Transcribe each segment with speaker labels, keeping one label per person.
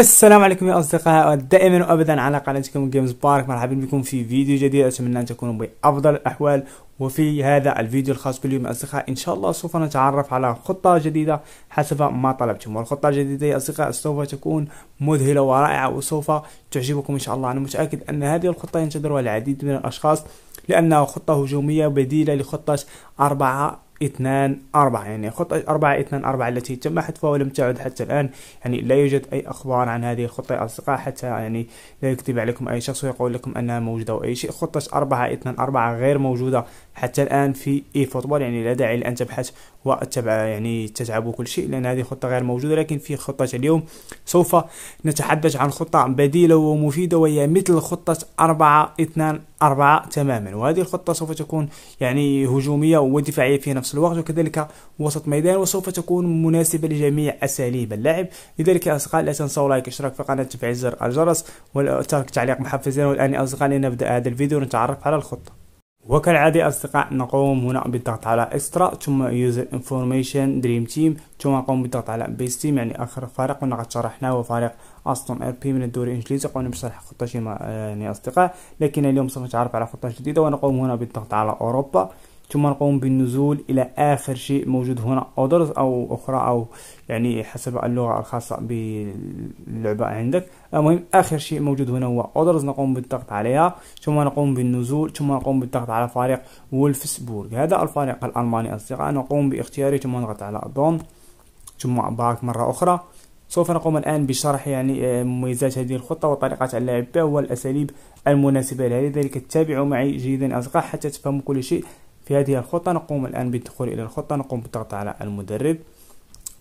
Speaker 1: السلام عليكم يا اصدقاء دائما وابدا على قناتكم جيمز بارك مرحبا بكم في فيديو جديد اتمنى ان تكونوا بافضل الاحوال وفي هذا الفيديو الخاص باليوم اصدقاء ان شاء الله سوف نتعرف على خطه جديده حسب ما طلبتم والخطه الجديده يا اصدقاء سوف تكون مذهله ورائعه وسوف تعجبكم ان شاء الله انا متاكد ان هذه الخطه ينتظرها العديد من الاشخاص لانها خطه هجوميه بديله لخطه 4 اثنان أربعة يعني خطة أربعة اثنان أربعة التي تم حذفها ولم تعد حتى الآن يعني لا يوجد أي أخبار عن هذه الخطة يا أصدقاء حتى يعني لا يكتب عليكم أي شخص ويقول لكم أنها موجودة أو أي شيء خطة أربعة اثنان أربعة غير موجودة حتى الان في اي فوتبول يعني لا داعي لان تبحث وتتبع يعني تتعب وكل شيء لان هذه خطه غير موجوده لكن في خطه اليوم سوف نتحدث عن خطه بديله ومفيده وهي مثل خطه 4 2 4 تماما وهذه الخطه سوف تكون يعني هجوميه ودفاعيه في نفس الوقت وكذلك وسط ميدان وسوف تكون مناسبه لجميع اساليب اللعب لذلك يا اصدقاء لا تنسوا لايك اشتراك في القناه وتفعيل زر الجرس وترك تعليق محفزين والان يا اصدقاء لنبدا هذا الفيديو ونتعرف على الخطه وكالعادة أصدقاء نقوم هنا بالضغط على إكسترا ثم يوزر انفورميشن دريم تيم ثم نقوم بالضغط على بيس تيم يعني آخر فريق كنا قد شرحناه هو فريق أستون إر بي من الدوري الإنجليزي قمنا بشرح خطة آه، يعني أصدقاء لكن اليوم سوف نتعرف على خطة جديدة ونقوم هنا بالضغط على أوروبا ثم نقوم بالنزول إلى آخر شيء موجود هنا أودرز أو أخرى أو يعني حسب اللغة الخاصة باللعبة عندك المهم آخر شيء موجود هنا هو أودرز نقوم بالضغط عليها ثم نقوم بالنزول ثم نقوم بالضغط على فريق وولفسبورغ هذا الفريق الألماني أصدقاء نقوم باختياره ثم نضغط على دون ثم باك مرة أخرى سوف نقوم الآن بشرح يعني آه، مميزات هذه الخطة وطريقة اللعب بها والأساليب المناسبة لها لذلك تابعوا معي جيدا أصدقاء حتى تفهموا كل شيء في هذه الخطة نقوم الآن بالدخول إلى الخطة نقوم بالضغط على المدرب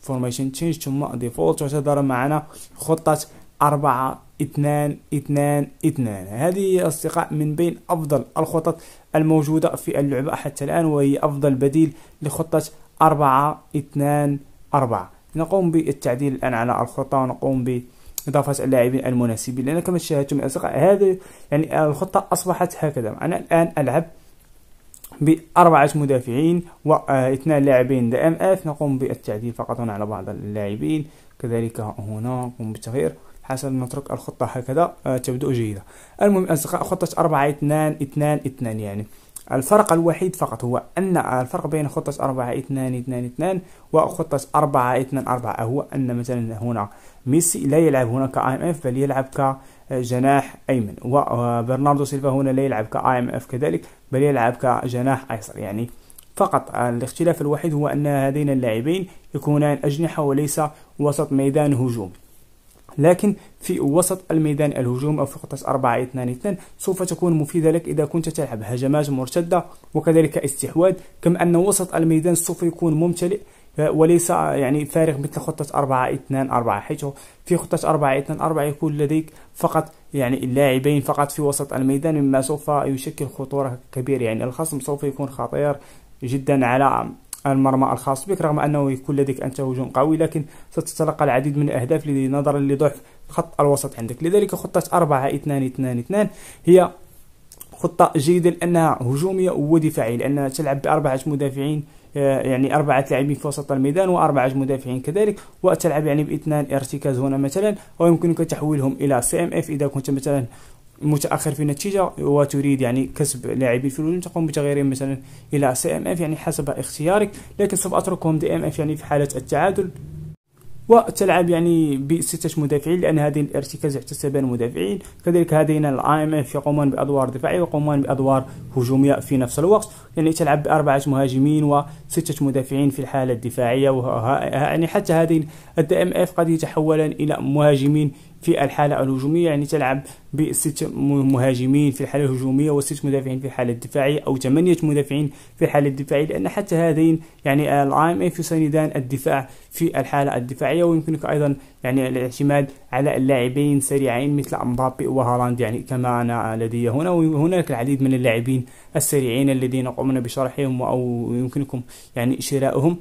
Speaker 1: فورميشن تشينج ثم ديفولت وتظهر معنا خطة أربعة اثنان اثنان اثنان هذه يا أصدقاء من بين أفضل الخطط الموجودة في اللعبة حتى الآن وهي أفضل بديل لخطة أربعة اثنان أربعة نقوم بالتعديل الآن على الخطة ونقوم بإضافة اللاعبين المناسبين لأن كما شاهدتم يا أصدقاء هذه يعني الخطة أصبحت هكذا أنا الآن ألعب بأربعة مدافعين واثنان لاعبين دا ام اف نقوم بالتعديل فقط هنا على بعض اللاعبين كذلك هنا نقوم بالتغيير حسب نترك الخطة هكذا آه، تبدو جيدة المهم أصدقاء خطة أربعة اثنان اثنان اثنان يعني الفرق الوحيد فقط هو أن الفرق بين خطة أربعة اثنان اثنان اثنان وخطة أربعة اثنان أربعة هو أن مثلا هنا ميسي لا يلعب هنا كأي ام اف بل يلعب ك جناح أيمن وبرناردو سيلفا هنا لا يلعب كاي ام اف كذلك بل يلعب كجناح أيسر يعني فقط الاختلاف الوحيد هو أن هذين اللاعبين يكونان أجنحة وليس وسط ميدان هجوم لكن في وسط الميدان الهجوم أو في خطة 4 2 2 سوف تكون مفيدة لك إذا كنت تلعب هجمات مرتدة وكذلك استحواذ كم أن وسط الميدان سوف يكون ممتلئ وليس يعني فارغ مثل خطة 4 2 4 حيث في خطة 4 2 4 يكون لديك فقط يعني اللاعبين فقط في وسط الميدان مما سوف يشكل خطورة كبيرة يعني الخصم سوف يكون خطير جدا على المرمى الخاص بك رغم انه يكون لديك انت هجوم قوي لكن ستتلقى العديد من الاهداف نظرا لضعف خط الوسط عندك لذلك خطة 4 2 2 2 هي خطة جيدة لأنها هجومية ودفاعية لأنها تلعب بأربعة مدافعين آه، يعني أربعة لاعبين في وسط الميدان وأربعة مدافعين كذلك وتلعب يعني باثنان ارتكاز هنا مثلا ويمكنك تحويلهم إلى سي ام اف إذا كنت مثلا متاخر في النتيجه وتريد يعني كسب لاعبين في الهجوم تقوم بتغييرهم مثلا الى سي ام اف يعني حسب اختيارك لكن سوف اتركهم دي ام اف يعني في حاله التعادل وتلعب يعني بستة مدافعين لأن هذه الارتكاز يحتسبان مدافعين كذلك هذين الاي ام اف يقومان بأدوار دفاعية ويقومان بأدوار هجومية في نفس الوقت يعني تلعب بأربعة مهاجمين وستة مدافعين في الحالة الدفاعية يعني حتى هذين الدي ام اف قد يتحولان إلى مهاجمين في الحالة الهجومية يعني تلعب بست مهاجمين في الحالة الهجومية وست مدافعين في الحالة الدفاعية أو ثمانية مدافعين في الحالة الدفاعية لأن حتى هذين يعني العام اف يساندان الدفاع في الحالة الدفاعية ويمكنك أيضا يعني الاعتماد على اللاعبين سريعين مثل مبابي وهالاند يعني كما أنا لدي هنا وهناك العديد من اللاعبين السريعين الذين قمنا بشرحهم أو يمكنكم يعني شراؤهم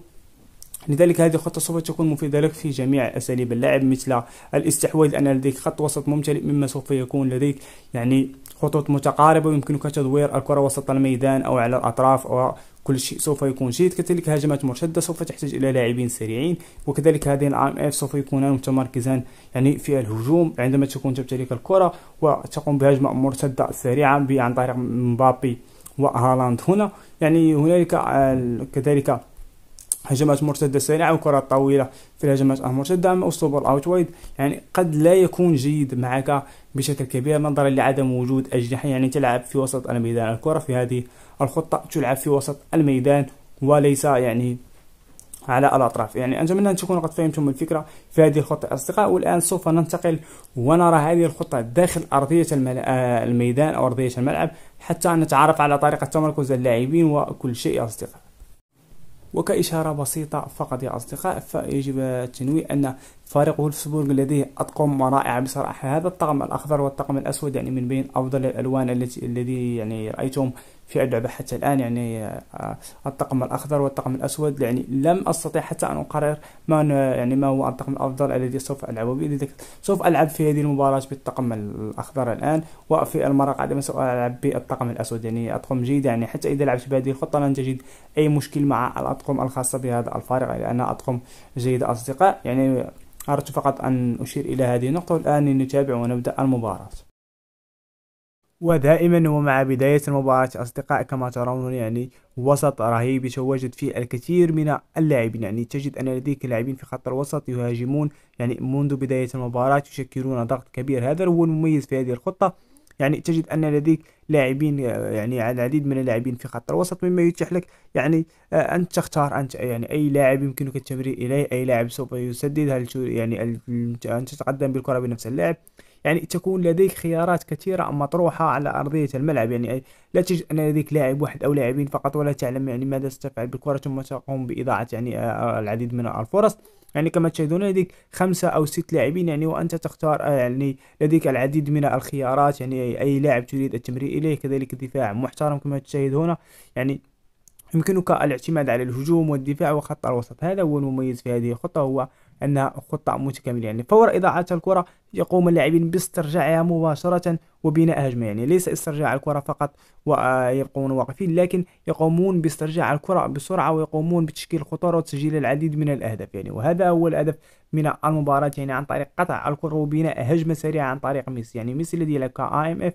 Speaker 1: لذلك هذه الخطة سوف تكون مفيدة لك في جميع أساليب اللعب مثل الاستحواذ لان لديك خط وسط ممتلئ مما سوف يكون لديك يعني خطوط متقاربة ويمكنك تدوير الكرة وسط الميدان أو على الأطراف أو كل شيء سوف يكون جيد كذلك هجمات مرتدة سوف تحتاج إلى لاعبين سريعين وكذلك هذين العام اف سوف يكونان متمركزان يعني في الهجوم عندما تكون تمتلك الكرة وتقوم بهجمة مرتدة سريعة عن طريق مبابي وهالاند هنا يعني هنالك كذلك هجمات مرتدة سريعة وكرات طويلة في الهجمات المرتدة أما أسلوب الأوت وايد يعني قد لا يكون جيد معك بشكل كبير نظرا لعدم وجود أجنحة يعني تلعب في وسط الميدان الكرة في هذه الخطة تلعب في وسط الميدان وليس يعني على الأطراف يعني أتمنى أن تكونوا قد فهمتم الفكرة في هذه الخطة أصدقاء والآن سوف ننتقل ونرى هذه الخطة داخل أرضية آه، الميدان أو أرضية الملعب حتى نتعرف على طريقة تمركز اللاعبين وكل شيء أصدقاء وكإشارة بسيطة فقط يا أصدقاء فيجب التنويه أن فريق وولفسبورغ لديه أطقم رائعة بصراحة هذا الطقم الأخضر والطقم الأسود يعني من بين أفضل الألوان التي الذي يعني رأيتهم في اللعبة حتى الآن يعني آه، الطقم الأخضر والطقم الأسود يعني لم أستطيع حتى أن أقرر ما يعني ما هو الطقم الأفضل الذي سوف ألعبه لذلك سوف ألعب في هذه المباراة بالطقم الأخضر الآن وفي المرة القادمة سوف ألعب بالطقم الأسود يعني أطقم جيدة يعني حتى إذا لعبت بهذه الخطة لن تجد أي مشكل مع الأطقم الخاصة بهذا الفريق لأنها أطقم جيدة أصدقاء يعني أردت فقط أن أشير إلى هذه النقطة والآن نتابع ونبدأ المباراة ودائما ومع بداية المباراة أصدقاء كما ترون يعني وسط رهيب يتواجد فيه الكثير من اللاعبين يعني تجد أن لديك لاعبين في خط الوسط يهاجمون يعني منذ بداية المباراة يشكلون ضغط كبير هذا هو المميز في هذه الخطة يعني تجد أن لديك لاعبين آه، يعني العديد من اللاعبين في خط الوسط مما يتيح لك يعني آه، أن تختار أنت يعني أي لاعب يمكنك التمرير إليه أي لاعب سوف يسدد هل يعني أن تتقدم بالكرة بنفس اللاعب يعني تكون لديك خيارات كثيرة مطروحة على أرضية الملعب يعني لا تجد أن لديك لاعب واحد أو لاعبين فقط ولا تعلم يعني ماذا ستفعل بالكرة ثم تقوم بإضاعة يعني آه، آه، العديد من الفرص يعني كما تشاهدون لديك خمسة أو ست لاعبين يعني وأنت تختار آه، يعني لديك العديد من الخيارات يعني أي لاعب تريد التمرير إليه كذلك دفاع محترم كما تشاهد هنا يعني يمكنك الاعتماد على الهجوم والدفاع وخط الوسط هذا هو المميز في هذه الخطة هو أنها خطة متكاملة يعني فور إضاعة الكرة يقوم اللاعبين باسترجاعها مباشرة وبناء هجمة يعني ليس استرجاع الكرة فقط ويبقون واقفين لكن يقومون باسترجاع الكرة بسرعة ويقومون بتشكيل خطورة وتسجيل العديد من الأهداف يعني وهذا هو الهدف من المباراة يعني عن طريق قطع الكرة وبناء هجمة سريعة عن طريق ميسي يعني ميسي الذي لك ام اف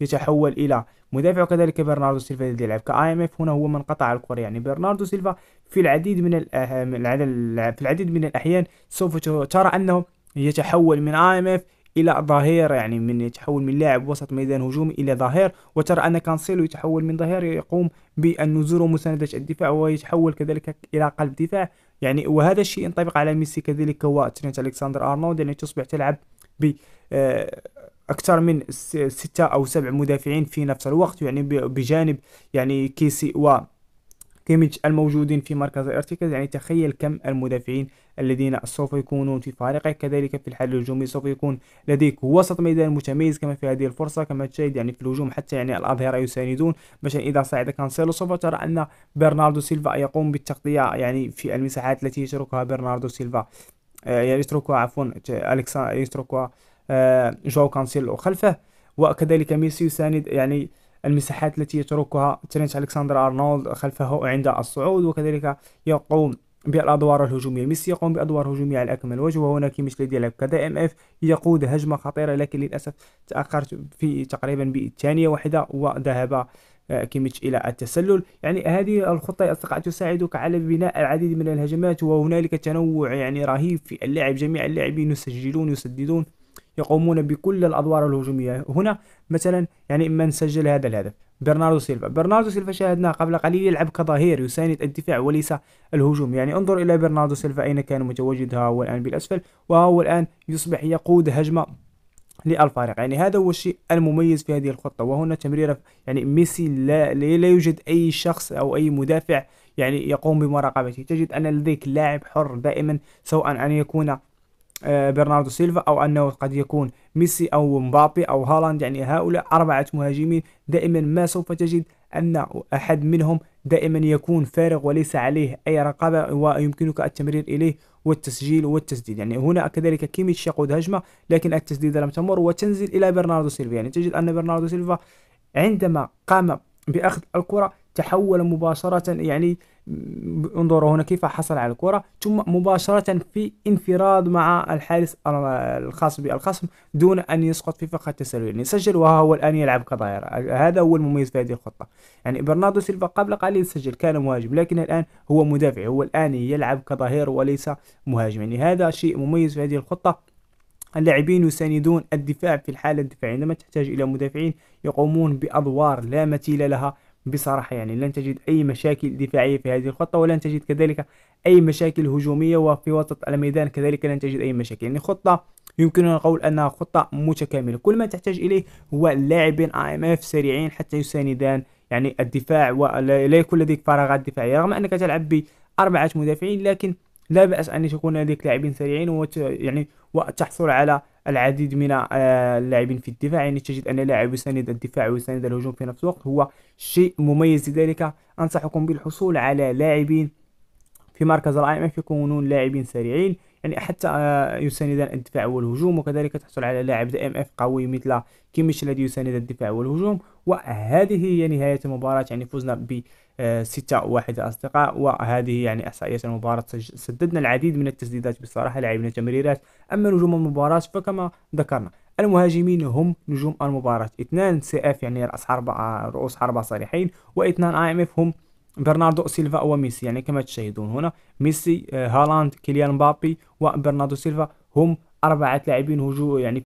Speaker 1: يتحول إلى مدافع وكذلك برناردو سيلفا الذي يلعب كاي ام اف هنا هو من قطع الكرة يعني برناردو سيلفا في العديد من آه، آه، آه، في العديد من الأحيان سوف ترى أنه يتحول من اي ام اف الى ظهير يعني من يتحول من لاعب وسط ميدان هجومي الى ظهير وترى ان كانسيلو يتحول من ظهير يقوم بالنزول ومسانده الدفاع ويتحول كذلك الى قلب دفاع يعني وهذا الشيء ينطبق على ميسي كذلك وترينت الكسندر ارنولد يعني تصبح تلعب ب اكثر من ستة او سبع مدافعين في نفس الوقت يعني بجانب يعني كيسي و كيميتش الموجودين في مركز الارتكاز يعني تخيل كم المدافعين الذين سوف يكونون في فريقك كذلك في الحل الهجومي سوف يكون لديك وسط ميدان متميز كما في هذه الفرصه كما تشاهد يعني في الهجوم حتى يعني الاظهره يساندون مثلا اذا صعد كانسيلو سوف ترى ان برناردو سيلفا يقوم بالتغطيه يعني في المساحات التي يتركها برناردو سيلفا يعني يتركها عفوا الكسا يتركها آه، جواو كانسيلو خلفه وكذلك ميسي يساند يعني المساحات التي يتركها ترينت الكسندر ارنولد خلفه عند الصعود وكذلك يقوم بالادوار الهجوميه ميسي يقوم بادوار هجوميه على اكمل وجه وهنا مثل ديالك كذا ام اف يقود هجمه خطيره لكن للاسف تاخرت في تقريبا بالثانيه واحده وذهب آه، كيميتش الى التسلل يعني هذه الخطه يا اصدقاء تساعدك على بناء العديد من الهجمات وهنالك تنوع يعني رهيب في اللعب جميع اللاعبين يسجلون يسددون يقومون بكل الادوار الهجوميه هنا مثلا يعني من سجل هذا الهدف برناردو سيلفا برناردو سيلفا شاهدناه قبل قليل يلعب كظهير يساند الدفاع وليس الهجوم يعني انظر الى برناردو سيلفا اين كان متواجد ها هو الان بالاسفل وهو الان يصبح يقود هجمه للفريق يعني هذا هو الشيء المميز في هذه الخطه وهنا تمريره يعني ميسي لا لا يوجد اي شخص او اي مدافع يعني يقوم بمراقبته تجد ان لديك لاعب حر دائما سواء ان يكون آه، برناردو سيلفا او انه قد يكون ميسي او مبابي او هالاند يعني هؤلاء اربعه مهاجمين دائما ما سوف تجد ان احد منهم دائما يكون فارغ وليس عليه اي رقابه ويمكنك التمرير اليه والتسجيل والتسديد يعني هنا كذلك كيميتش يقود هجمه لكن التسديد لم تمر وتنزل الى برناردو سيلفا يعني تجد ان برناردو سيلفا عندما قام باخذ الكره تحول مباشرة يعني انظروا هنا كيف حصل على الكرة ثم مباشرة في انفراد مع الحارس الخاص بالخصم دون أن يسقط في فخ التسلل يعني سجل وهو الآن يلعب كظاهرة هذا هو المميز في هذه الخطة يعني برناردو سيلفا قبل قليل سجل كان مهاجم لكن الآن هو مدافع هو الآن يلعب كظهير وليس مهاجم يعني هذا شيء مميز في هذه الخطة اللاعبين يساندون الدفاع في الحالة الدفاعية عندما تحتاج إلى مدافعين يقومون بأدوار لا مثيل لها بصراحة يعني لن تجد أي مشاكل دفاعية في هذه الخطة ولن تجد كذلك أي مشاكل هجومية وفي وسط الميدان كذلك لن تجد أي مشاكل يعني خطة يمكننا القول أنها خطة متكاملة كل ما تحتاج إليه هو لاعبين اي ام اف سريعين حتى يساندان يعني الدفاع ولا يكون لديك فراغات دفاعية رغم أنك تلعب بأربعة مدافعين لكن لا بأس أن تكون لديك لاعبين سريعين وت... يعني وتحصل على العديد من آه، اللاعبين في الدفاع يعني تجد أن لاعب يساند الدفاع ويساند الهجوم في نفس الوقت هو شيء مميز لذلك أنصحكم بالحصول على لاعبين في مركز الأي ام يكونون لاعبين سريعين يعني حتى آه، يساندان الدفاع والهجوم وكذلك تحصل على لاعب ام اف قوي مثل كيميش الذي يساند الدفاع والهجوم وهذه هي نهاية المباراة يعني فزنا ب ستة واحد أصدقاء وهذه يعني إحصائية المباراة سددنا العديد من التسديدات بصراحة لعبنا تمريرات أما نجوم المباراة فكما ذكرنا المهاجمين هم نجوم المباراة اثنان سي اف يعني رأس حربة آه، رؤوس حربة صريحين واثنان اي ام اف هم برناردو سيلفا وميسي يعني كما تشاهدون هنا ميسي آه، هالاند كيليان مبابي وبرناردو سيلفا هم أربعة لاعبين هجوم يعني